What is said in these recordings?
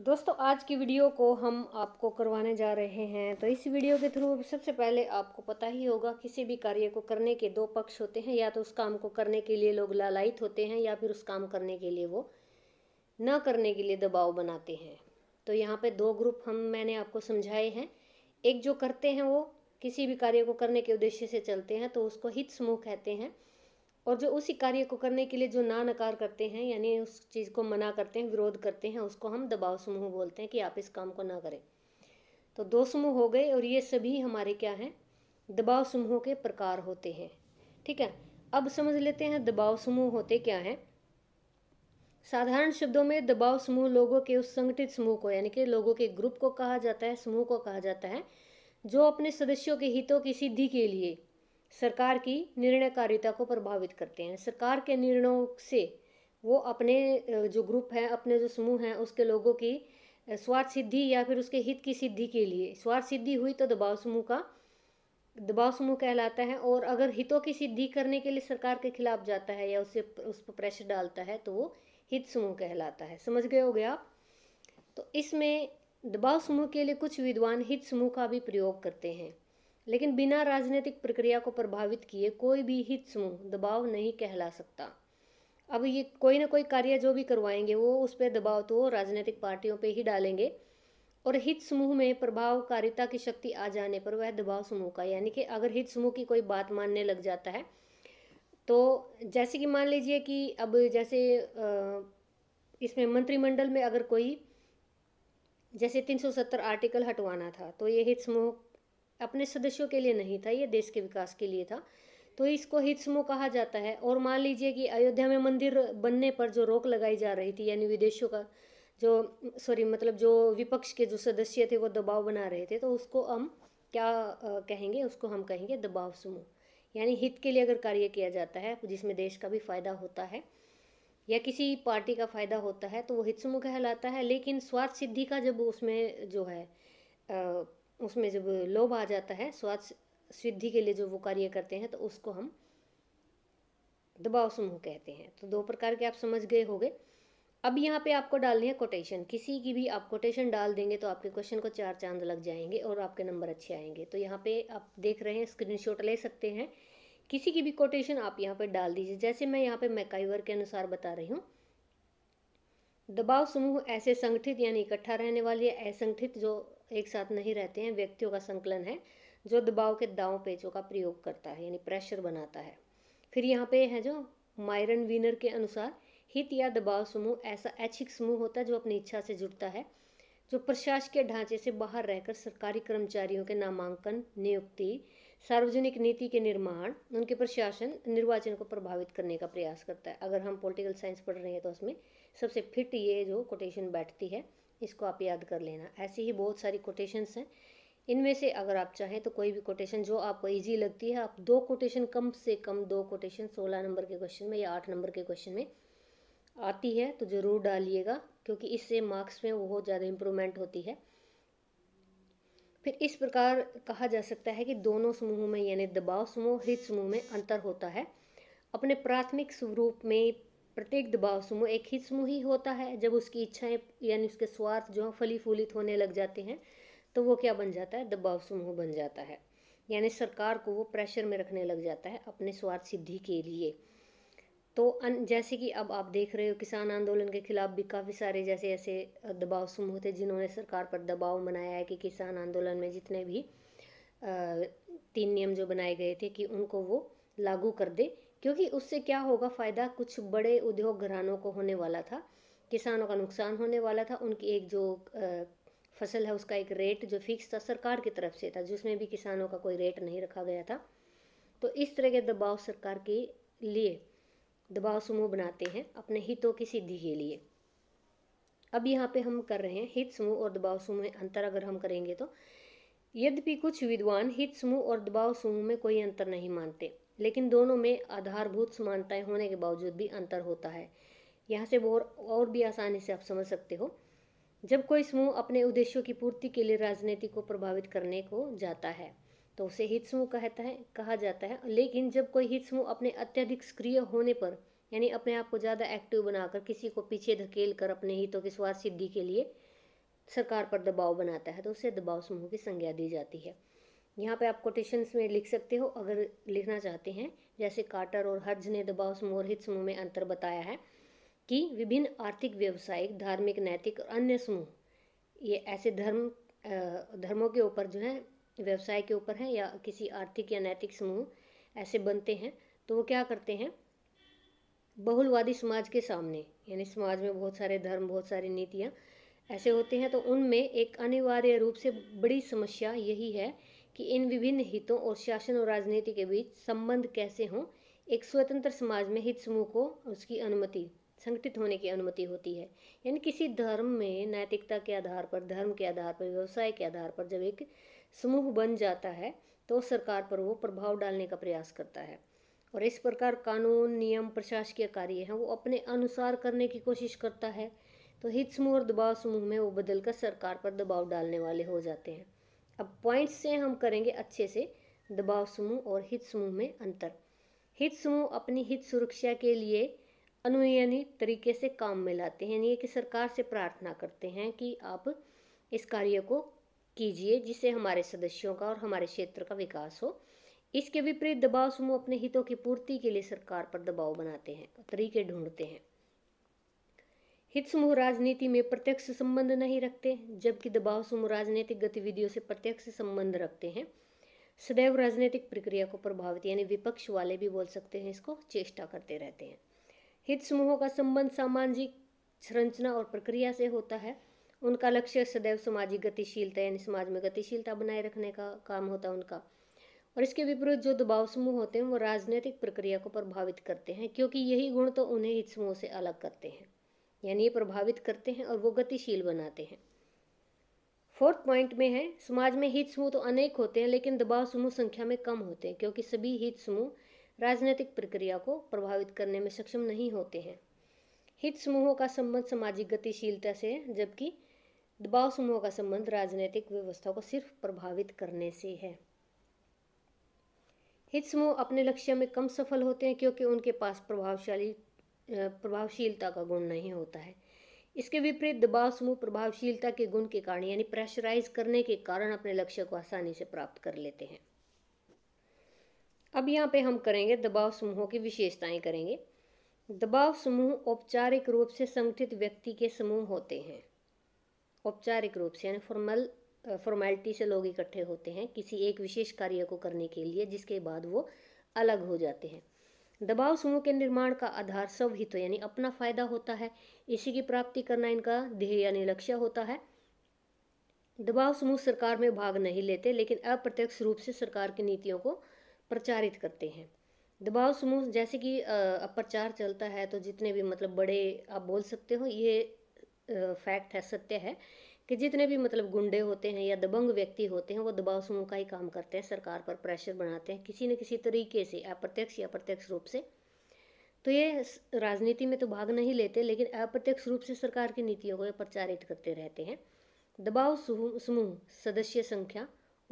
दोस्तों आज की वीडियो को हम आपको करवाने जा रहे हैं तो इस वीडियो के थ्रू सबसे पहले आपको पता ही होगा किसी भी कार्य को करने के दो पक्ष होते हैं या तो उस काम को करने के लिए लोग लालायित होते हैं या फिर उस काम करने के लिए वो न करने के लिए दबाव बनाते हैं तो यहाँ पे दो ग्रुप हम मैंने आपको समझाए हैं एक जो करते हैं वो किसी भी कार्य को करने के उद्देश्य से चलते हैं तो उसको हित समूह कहते हैं और जो उसी कार्य को करने के लिए जो ना नकार करते हैं यानी उस चीज़ को मना करते हैं विरोध करते हैं उसको हम दबाव समूह बोलते हैं कि आप इस काम को ना करें तो दो समूह हो गए और ये सभी हमारे क्या हैं दबाव समूहों के प्रकार होते हैं ठीक है अब समझ लेते हैं दबाव समूह होते क्या हैं साधारण शब्दों में दबाव समूह लोगों के उस संगठित समूह को यानी कि लोगों के ग्रुप को कहा जाता है समूह को कहा जाता है जो अपने सदस्यों के हितों की सिद्धि के लिए सरकार की निर्णयकारिता को प्रभावित करते हैं सरकार के निर्णयों से वो अपने जो ग्रुप हैं अपने जो समूह हैं उसके लोगों की स्वार्थ सिद्धि या फिर उसके हित की सिद्धि के लिए स्वार्थ सिद्धि हुई तो दबाव समूह का दबाव समूह कहलाता है और अगर हितों की सिद्धि करने के लिए सरकार के खिलाफ जाता है या उससे उस पर प्रेशर डालता है तो वो हित समूह कहलाता है समझ गए हो गया आप तो इसमें दबाव समूह के लिए कुछ विद्वान हित समूह का भी प्रयोग करते हैं लेकिन बिना राजनीतिक प्रक्रिया को प्रभावित किए कोई भी हित समूह दबाव नहीं कहला सकता अब ये कोई ना कोई कार्य जो भी करवाएंगे वो उस पर दबाव तो राजनीतिक पार्टियों पे ही डालेंगे और हित समूह में प्रभावकारिता की शक्ति आ जाने पर वह दबाव समूह का यानी कि अगर हित समूह की कोई बात मानने लग जाता है तो जैसे कि मान लीजिए कि अब जैसे इसमें मंत्रिमंडल में अगर कोई जैसे 370 आर्टिकल हटवाना था तो ये हित समूह अपने सदस्यों के लिए नहीं था ये देश के विकास के लिए था तो इसको हित समूह कहा जाता है और मान लीजिए कि अयोध्या में मंदिर बनने पर जो रोक लगाई जा रही थी यानी विदेशों का जो सॉरी मतलब जो विपक्ष के जो सदस्य थे वो दबाव बना रहे थे तो उसको हम क्या कहेंगे उसको हम कहेंगे दबाव समूह यानी हित के लिए अगर कार्य किया जाता है जिसमें देश का भी फायदा होता है या किसी पार्टी का फायदा होता है तो वो हित समूह कहलाता है लेकिन स्वार्थ सिद्धि का जब उसमें जो है आ, उसमें जब लोभ आ जाता है स्वास्थ्य सिद्धि के लिए जो वो कार्य करते हैं तो उसको हम दबाव समूह कहते हैं तो दो प्रकार के आप समझ गए होंगे अब यहाँ पे आपको डालनी है कोटेशन किसी की भी आप कोटेशन डाल देंगे तो आपके क्वेश्चन को चार चांद लग जाएंगे और आपके नंबर अच्छे आएंगे तो यहाँ पे आप देख रहे हैं स्क्रीनशॉट ले सकते हैं किसी की भी कोटेशन आप यहाँ पे डाल दीजिए जैसे मैं यहाँ पे मैकाइवर के अनुसार बता रही हूँ दबाव समूह ऐसे संगठित यानी इकट्ठा रहने वाले या असंगठित जो एक साथ नहीं रहते हैं व्यक्तियों का संकलन है जो दबाव के दाव पेचों का प्रयोग करता है यानी प्रेशर बनाता है फिर यहाँ पे है जो मायरन विनर के अनुसार हित या दबाव समूह ऐसा ऐच्छिक समूह होता है जो अपनी इच्छा से जुड़ता है जो प्रशासकीय ढांचे से बाहर रहकर सरकारी कर्मचारियों के नामांकन नियुक्ति सार्वजनिक नीति के निर्माण उनके प्रशासन निर्वाचन को प्रभावित करने का प्रयास करता है अगर हम पॉलिटिकल साइंस पढ़ रहे हैं तो उसमें सबसे फिट ये जो कोटेशन बैठती है इसको आप याद कर लेना ऐसी ही बहुत सारी कोटेशंस हैं इनमें से अगर आप चाहें तो कोई भी कोटेशन जो आपको इजी लगती है आप दो कोटेशन कम से कम दो कोटेशन सोलह नंबर के क्वेश्चन में या आठ नंबर के क्वेश्चन में आती है तो ज़रूर डालिएगा क्योंकि इससे मार्क्स में बहुत ज़्यादा इम्प्रूवमेंट होती है फिर इस प्रकार कहा जा सकता है कि दोनों समूहों में यानी दबाव समूह हित समूह में अंतर होता है अपने प्राथमिक स्वरूप में प्रत्येक दबाव समूह एक ही समूह ही होता है जब उसकी इच्छाएं यानी उसके स्वार्थ जो है फली फूलित होने लग जाते हैं तो वो क्या बन जाता है दबाव समूह बन जाता है यानी सरकार को वो प्रेशर में रखने लग जाता है अपने स्वार्थ सिद्धि के लिए तो अन जैसे कि अब आप देख रहे हो किसान आंदोलन के खिलाफ भी काफ़ी सारे जैसे ऐसे दबाव समूह थे जिन्होंने सरकार पर दबाव बनाया है कि किसान आंदोलन में जितने भी तीन नियम जो बनाए गए थे कि उनको वो लागू कर दे क्योंकि उससे क्या होगा फ़ायदा कुछ बड़े उद्योग घरानों को होने वाला था किसानों का नुकसान होने वाला था उनकी एक जो फसल है उसका एक रेट जो फिक्स था सरकार की तरफ से था जिसमें भी किसानों का कोई रेट नहीं रखा गया था तो इस तरह के दबाव सरकार के लिए दबाव समूह बनाते हैं अपने हितों की सिद्धि के लिए अब यहाँ पे हम कर रहे हैं हित समूह और दबाव समूह में अंतर अगर हम करेंगे तो यद्यपि कुछ विद्वान हित समूह और दबाव समूह में कोई अंतर नहीं मानते लेकिन दोनों में आधारभूत समानताएं होने के बावजूद भी अंतर होता है यहाँ से बहुत और भी आसानी से आप समझ सकते हो जब कोई समूह अपने उद्देश्यों की पूर्ति के लिए राजनीति को प्रभावित करने को जाता है तो उसे हित समूह कहता है कहा जाता है लेकिन जब कोई हित समूह अपने अत्यधिक सक्रिय होने पर यानी अपने आप को ज़्यादा एक्टिव बनाकर किसी को पीछे धकेल कर अपने हितों की स्वार्थ सिद्धि के लिए सरकार पर दबाव बनाता है तो उसे दबाव समूह की संज्ञा दी जाती है यहाँ पे आप कोटेशंस में लिख सकते हो अगर लिखना चाहते हैं जैसे कार्टर और हर्ज ने दबाव समूह समूह में अंतर बताया है कि विभिन्न आर्थिक व्यावसायिक धार्मिक नैतिक और अन्य समूह ये ऐसे धर्म धर्मों के ऊपर जो है व्यवसाय के ऊपर है या किसी आर्थिक या नैतिक समूह ऐसे बनते हैं तो वो क्या करते हैं बहुलवादी समाज के सामने यानी समाज में बहुत सारे धर्म बहुत सारी नीतियाँ ऐसे होते हैं तो उनमें एक अनिवार्य रूप से बड़ी समस्या यही है कि इन विभिन्न हितों और शासन और राजनीति के बीच संबंध कैसे हों एक स्वतंत्र समाज में हित समूह को उसकी अनुमति संगठित होने की अनुमति होती है यानी किसी धर्म में नैतिकता के आधार पर धर्म के आधार पर व्यवसाय के आधार पर जब एक समूह बन जाता है तो सरकार पर वो प्रभाव डालने का प्रयास करता है और इस प्रकार कानून नियम प्रशासकीय कार्य हैं वो अपने अनुसार करने की कोशिश करता है तो हित समूह और दबाव समूह में वो बदलकर सरकार पर दबाव डालने वाले हो जाते हैं अब पॉइंट्स से हम करेंगे अच्छे से दबाव समूह और हित समूह में अंतर हित समूह अपनी हित सुरक्षा के लिए अनुयायी तरीके से काम में लाते हैं यानी कि सरकार से प्रार्थना करते हैं कि आप इस कार्य को कीजिए जिससे हमारे सदस्यों का और हमारे क्षेत्र का विकास हो इसके विपरीत दबाव समूह अपने हितों की पूर्ति के लिए सरकार पर दबाव बनाते हैं तरीके ढूंढते हैं हित समूह राजनीति में प्रत्यक्ष संबंध नहीं रखते जबकि दबाव समूह राजनीतिक गतिविधियों से प्रत्यक्ष संबंध रखते हैं सदैव राजनीतिक प्रक्रिया को प्रभावित यानी विपक्ष वाले भी बोल सकते हैं इसको चेष्टा करते रहते हैं हित समूहों का संबंध सामाजिक संरचना और प्रक्रिया से होता है उनका लक्ष्य सदैव सामाजिक गतिशीलता यानी समाज में गतिशीलता बनाए रखने का काम होता है उनका और इसके विपरीत जो दबाव समूह होते हैं वो राजनीतिक प्रक्रिया को प्रभावित करते हैं क्योंकि यही गुण तो उन्हें हित समूह से अलग करते हैं यानी प्रभावित करते हैं और वो गतिशील बनाते हैं फोर्थ पॉइंट में है समाज में हित समूह तो अनेक होते हैं लेकिन दबाव समूह संख्या में कम होते हैं क्योंकि सभी हित समूह राजनीतिक प्रक्रिया को प्रभावित करने में सक्षम नहीं होते हैं हित समूहों का संबंध सामाजिक गतिशीलता से है जबकि दबाव समूहों का संबंध राजनीतिक व्यवस्था को सिर्फ प्रभावित करने से है हित समूह अपने लक्ष्य में कम सफल होते हैं क्योंकि उनके पास प्रभावशाली प्रभावशीलता का गुण नहीं होता है इसके विपरीत दबाव समूह प्रभावशीलता के गुण के कारण यानी प्रेशराइज करने के कारण अपने लक्ष्य को आसानी से प्राप्त कर लेते हैं अब यहाँ पे हम करेंगे दबाव समूहों की विशेषताएं करेंगे दबाव समूह औपचारिक रूप से संगठित व्यक्ति के समूह होते हैं औपचारिक रूप से यानी फॉर्मल फॉर्मेलिटी से लोग इकट्ठे होते हैं किसी एक विशेष कार्य को करने के लिए जिसके बाद वो अलग हो जाते हैं दबाव समूह के निर्माण का आधार स्वहित यानी अपना फायदा होता है इसी की प्राप्ति करना इनका ध्येय यानी लक्ष्य होता है दबाव समूह सरकार में भाग नहीं लेते लेकिन अप्रत्यक्ष रूप से सरकार की नीतियों को प्रचारित करते हैं दबाव समूह जैसे कि अप्रचार चलता है तो जितने भी मतलब बड़े आप बोल सकते हो ये फैक्ट है सत्य है कि जितने भी मतलब गुंडे होते हैं या दबंग व्यक्ति होते हैं वो दबाव समूह का ही काम करते हैं सरकार पर प्रेशर बनाते हैं किसी न किसी तरीके से अप्रत्यक्ष या प्रत्यक्ष रूप से तो ये राजनीति में तो भाग नहीं लेते लेकिन अप्रत्यक्ष रूप से सरकार की नीतियों को प्रचारित करते रहते हैं दबाव समूह सदस्य संख्या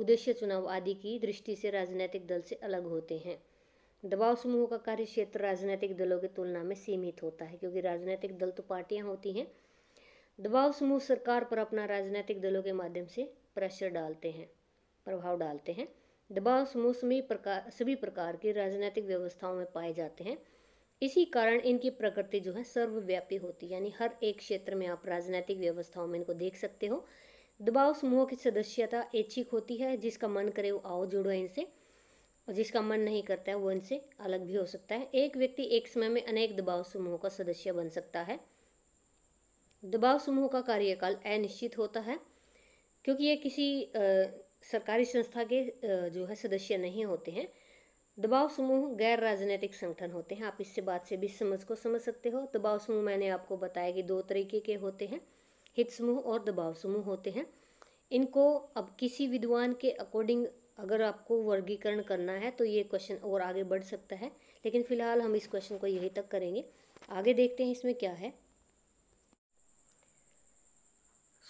उद्देश्य चुनाव आदि की दृष्टि से राजनीतिक दल से अलग होते हैं दबाव समूह का कार्य क्षेत्र राजनीतिक दलों की तुलना में सीमित होता है क्योंकि राजनीतिक दल तो पार्टियां होती हैं दबाव समूह सरकार पर अपना राजनीतिक दलों के माध्यम से प्रेशर डालते हैं प्रभाव डालते हैं दबाव समूह सभी प्रकार सभी प्रकार की राजनीतिक व्यवस्थाओं में पाए जाते हैं इसी कारण इनकी प्रकृति जो है सर्वव्यापी होती है यानी हर एक क्षेत्र में आप राजनीतिक व्यवस्थाओं में इनको देख सकते हो दबाव समूहों की सदस्यता ऐच्छिक होती है जिसका मन करे वो आओ जुड़ो इनसे और जिसका मन नहीं करता है वो इनसे अलग भी हो सकता है एक व्यक्ति एक समय में अनेक दबाव समूहों का सदस्य बन सकता है दबाव समूह का कार्यकाल अनिश्चित होता है क्योंकि ये किसी आ, सरकारी संस्था के आ, जो है सदस्य नहीं होते हैं दबाव समूह गैर राजनीतिक संगठन होते हैं आप इससे बात से भी समझ को समझ सकते हो दबाव समूह मैंने आपको बताया कि दो तरीके के होते हैं हित समूह और दबाव समूह होते हैं इनको अब किसी विद्वान के अकॉर्डिंग अगर आपको वर्गीकरण करना है तो ये क्वेश्चन और आगे बढ़ सकता है लेकिन फिलहाल हम इस क्वेश्चन को यहीं तक करेंगे आगे देखते हैं इसमें क्या है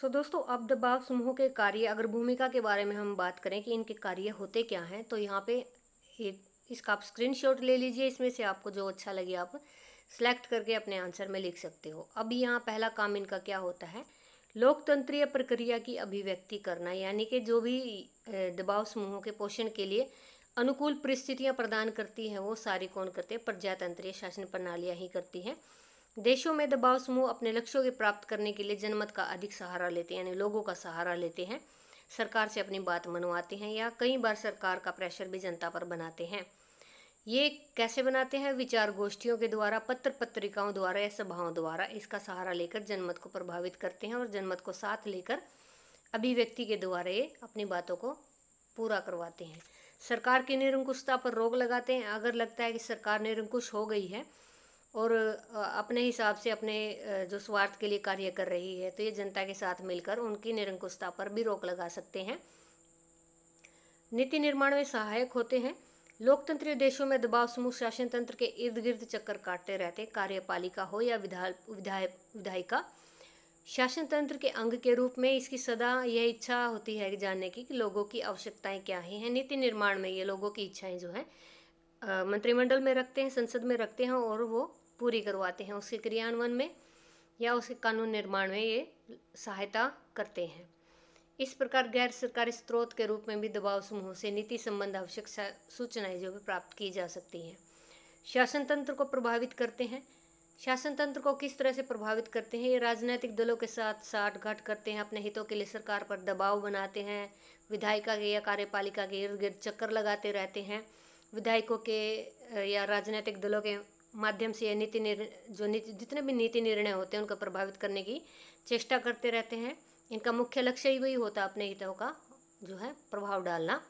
सो so, दोस्तों अब दबाव समूह के कार्य अगर भूमिका के बारे में हम बात करें कि इनके कार्य होते क्या हैं तो यहाँ पे इसका आप स्क्रीनशॉट ले लीजिए इसमें से आपको जो अच्छा लगे आप सेलेक्ट करके अपने आंसर में लिख सकते हो अब यहाँ पहला काम इनका क्या होता है लोकतंत्रीय प्रक्रिया की अभिव्यक्ति करना यानी कि जो भी दबाव समूहों के पोषण के लिए अनुकूल परिस्थितियाँ प्रदान करती हैं वो सारी कौन करते हैं प्रजातंत्रीय शासन प्रणालियाँ ही करती हैं देशों में दबाव समूह अपने लक्ष्यों के प्राप्त करने के लिए जनमत का अधिक सहारा लेते हैं यानी लोगों का सहारा लेते हैं सरकार से अपनी बात मनवाते हैं या कई बार सरकार का प्रेशर भी जनता पर बनाते हैं ये कैसे बनाते हैं विचार गोष्ठियों के द्वारा पत्र पत्रिकाओं द्वारा या सभाओं द्वारा इसका सहारा लेकर जनमत को प्रभावित करते हैं और जनमत को साथ लेकर अभिव्यक्ति के द्वारा ये अपनी बातों को पूरा करवाते हैं सरकार की निरंकुशता पर रोक लगाते हैं अगर लगता है कि सरकार निरंकुश हो गई है और अपने हिसाब से अपने जो स्वार्थ के लिए कार्य कर रही है तो ये जनता के साथ मिलकर उनकी निरंकुशता पर भी रोक लगा सकते हैं नीति निर्माण में सहायक होते हैं लोकतंत्रीय देशों में दबाव समूह शासन तंत्र के इर्द गिर्द चक्कर काटते रहते कार्यपालिका हो या विधाय विधायिका शासन तंत्र के अंग के रूप में इसकी सदा यह इच्छा होती है जानने की कि लोगों की आवश्यकताएं क्या ही हैं नीति निर्माण में ये लोगों की इच्छाएं जो हैं मंत्रिमंडल में रखते हैं संसद में रखते हैं और वो पूरी करवाते हैं उसके क्रियान्वयन में या उसके कानून निर्माण में ये सहायता करते हैं इस प्रकार गैर सरकारी स्रोत के रूप में भी दबाव समूह से नीति संबंध आवश्यक सूचनाएं जो भी प्राप्त की जा सकती हैं शासन तंत्र को प्रभावित करते हैं शासन तंत्र को किस तरह से प्रभावित करते हैं ये राजनीतिक दलों के साथ साठ घट करते हैं अपने हितों के लिए सरकार पर दबाव बनाते हैं विधायिका के या कार्यपालिका के इर्द गिर्द चक्कर लगाते रहते हैं विधायकों के या राजनीतिक दलों के माध्यम से नीति निर्णय जो नीति जितने भी नीति निर्णय होते हैं उनका प्रभावित करने की चेष्टा करते रहते हैं इनका मुख्य लक्ष्य ही वही होता है अपने हितों का जो है प्रभाव डालना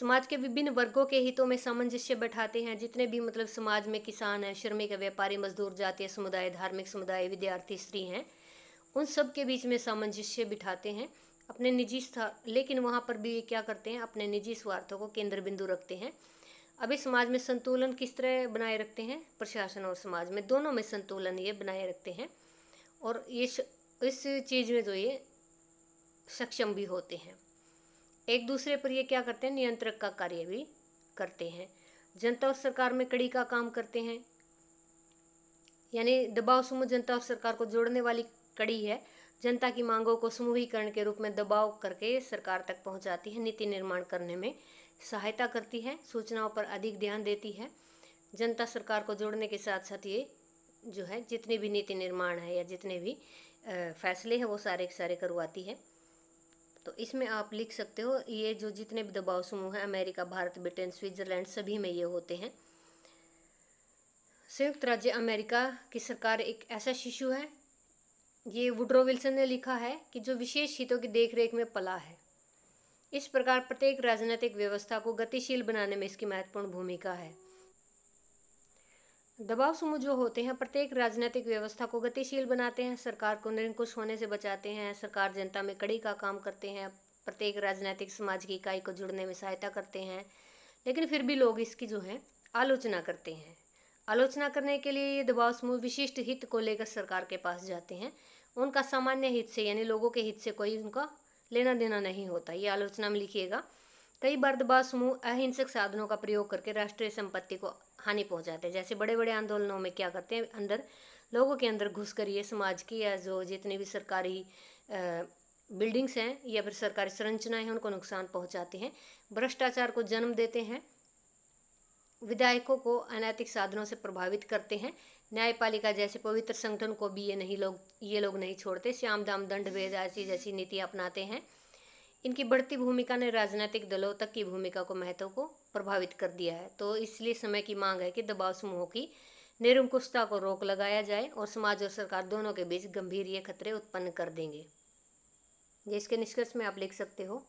समाज के विभिन्न वर्गों के हितों में सामंजस्य बैठाते हैं जितने भी मतलब समाज में किसान है श्रमिक व्यापारी मजदूर जातीय समुदाय धार्मिक समुदाय विद्यार्थी स्त्री हैं उन सब के बीच में सामंजस्य बिठाते हैं अपने निजी लेकिन वहाँ पर भी ये क्या करते हैं अपने निजी स्वार्थों को केंद्र बिंदु रखते हैं अभी समाज में संतुलन किस तरह बनाए रखते हैं प्रशासन और समाज में दोनों में संतुलन ये बनाए रखते हैं और ये इस चीज़ में जो ये सक्षम भी होते हैं एक दूसरे पर ये क्या करते हैं नियंत्रक का कार्य भी करते हैं जनता और सरकार में कड़ी का काम करते हैं यानी दबाव समूह जनता और सरकार को जोड़ने वाली कड़ी है जनता की मांगों को समूहीकरण के रूप में दबाव करके सरकार तक पहुंचाती है नीति निर्माण करने में सहायता करती है सूचनाओं पर अधिक ध्यान देती है जनता सरकार को जोड़ने के साथ साथ ये जो है जितने भी नीति निर्माण है या जितने भी फैसले हैं वो सारे के सारे करवाती है तो इसमें आप लिख सकते हो ये जो जितने भी दबाव समूह हैं अमेरिका भारत ब्रिटेन स्विट्जरलैंड सभी में ये होते हैं संयुक्त राज्य अमेरिका की सरकार एक ऐसा शिशु है ये वुड्रो विल्सन ने लिखा है कि जो विशेष हितों की देखरेख में पला है इस प्रकार प्रत्येक राजनीतिक व्यवस्था को गतिशील बनाने में इसकी महत्वपूर्ण भूमिका है दबाव समूह जो होते हैं प्रत्येक राजनीतिक व्यवस्था को गतिशील बनाते हैं सरकार को निरंकुश होने से बचाते हैं सरकार जनता में कड़ी का काम करते हैं प्रत्येक राजनीतिक समाज की इकाई को जुड़ने में सहायता करते हैं लेकिन फिर भी लोग इसकी जो है आलोचना करते हैं आलोचना करने के लिए ये दबाव समूह विशिष्ट हित को लेकर सरकार के पास जाते हैं उनका सामान्य हित से यानी लोगों के हित से कोई उनका लेना देना नहीं होता ये आलोचना में लिखिएगा कई बर्दबा तो समूह अहिंसक साधनों का प्रयोग करके राष्ट्रीय संपत्ति को हानि पहुंचाते हैं जैसे बड़े बड़े आंदोलनों में क्या करते हैं अंदर लोगों के अंदर घुस कर ये समाज की या जो जितनी भी सरकारी बिल्डिंग्स हैं या फिर सरकारी संरचनाएं हैं उनको नुकसान पहुंचाते हैं भ्रष्टाचार को जन्म देते हैं विधायकों को अनैतिक साधनों से प्रभावित करते हैं न्यायपालिका जैसे पवित्र संगठन को भी ये नहीं लोग ये लोग नहीं छोड़ते श्याम दाम दंड भेद ऐसी जैसी नीति अपनाते हैं इनकी बढ़ती भूमिका ने राजनीतिक दलों तक की भूमिका को महत्व को प्रभावित कर दिया है तो इसलिए समय की मांग है कि दबाव समूहों की निरंकुशता को रोक लगाया जाए और समाज और सरकार दोनों के बीच गंभीर ये खतरे उत्पन्न कर देंगे जिसके निष्कर्ष में आप लिख सकते हो